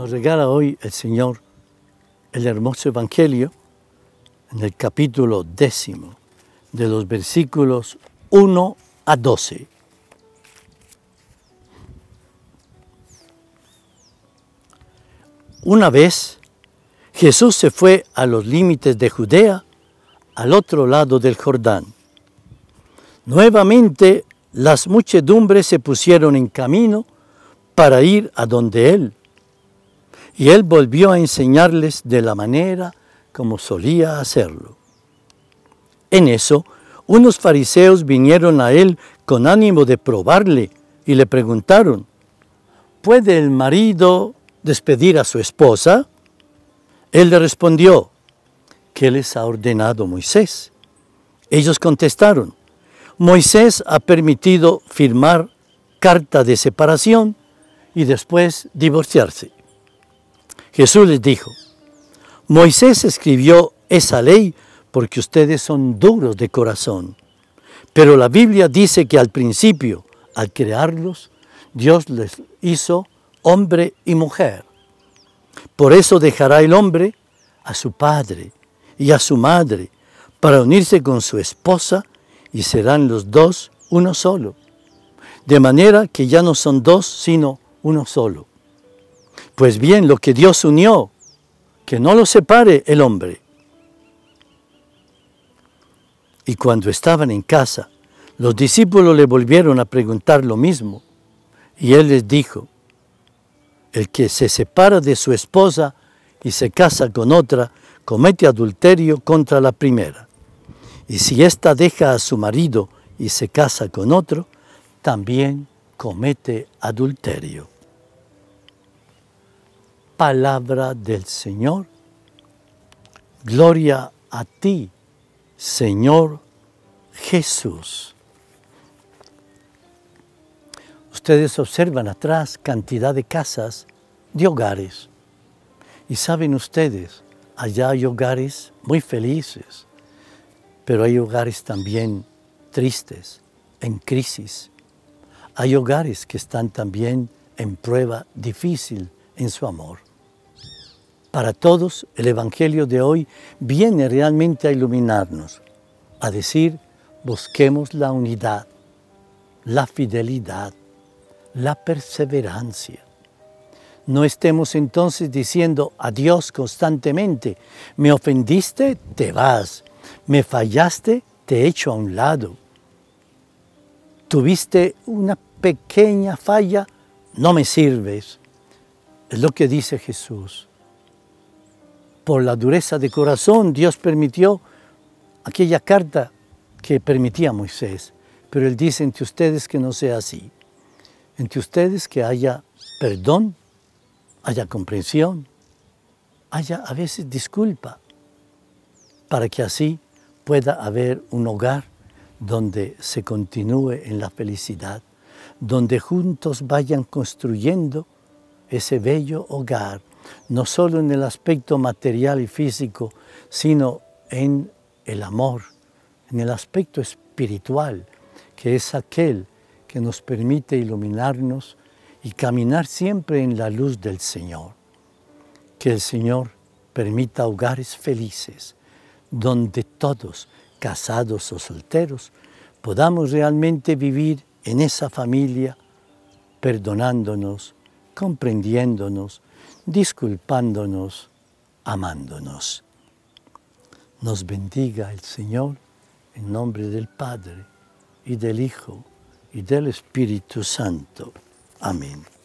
Nos regala hoy el Señor el hermoso Evangelio en el capítulo décimo de los versículos 1 a 12. Una vez Jesús se fue a los límites de Judea, al otro lado del Jordán. Nuevamente las muchedumbres se pusieron en camino para ir a donde él y él volvió a enseñarles de la manera como solía hacerlo. En eso, unos fariseos vinieron a él con ánimo de probarle y le preguntaron, ¿puede el marido despedir a su esposa? Él le respondió, ¿qué les ha ordenado Moisés? Ellos contestaron, Moisés ha permitido firmar carta de separación y después divorciarse. Jesús les dijo, Moisés escribió esa ley porque ustedes son duros de corazón. Pero la Biblia dice que al principio, al crearlos, Dios les hizo hombre y mujer. Por eso dejará el hombre a su padre y a su madre para unirse con su esposa y serán los dos uno solo. De manera que ya no son dos, sino uno solo. Pues bien, lo que Dios unió, que no lo separe el hombre. Y cuando estaban en casa, los discípulos le volvieron a preguntar lo mismo. Y él les dijo, el que se separa de su esposa y se casa con otra, comete adulterio contra la primera. Y si ésta deja a su marido y se casa con otro, también comete adulterio palabra del Señor. Gloria a ti, Señor Jesús. Ustedes observan atrás cantidad de casas, de hogares. Y saben ustedes, allá hay hogares muy felices, pero hay hogares también tristes, en crisis. Hay hogares que están también en prueba difícil en su amor. Para todos, el Evangelio de hoy viene realmente a iluminarnos, a decir, busquemos la unidad, la fidelidad, la perseverancia. No estemos entonces diciendo a Dios constantemente, me ofendiste, te vas, me fallaste, te echo a un lado. Tuviste una pequeña falla, no me sirves. Es lo que dice Jesús por la dureza de corazón, Dios permitió aquella carta que permitía Moisés. Pero él dice entre ustedes que no sea así. Entre ustedes que haya perdón, haya comprensión, haya a veces disculpa, para que así pueda haber un hogar donde se continúe en la felicidad, donde juntos vayan construyendo ese bello hogar no solo en el aspecto material y físico, sino en el amor, en el aspecto espiritual, que es aquel que nos permite iluminarnos y caminar siempre en la luz del Señor. Que el Señor permita hogares felices, donde todos, casados o solteros, podamos realmente vivir en esa familia, perdonándonos, comprendiéndonos, disculpándonos, amándonos. Nos bendiga el Señor en nombre del Padre y del Hijo y del Espíritu Santo. Amén.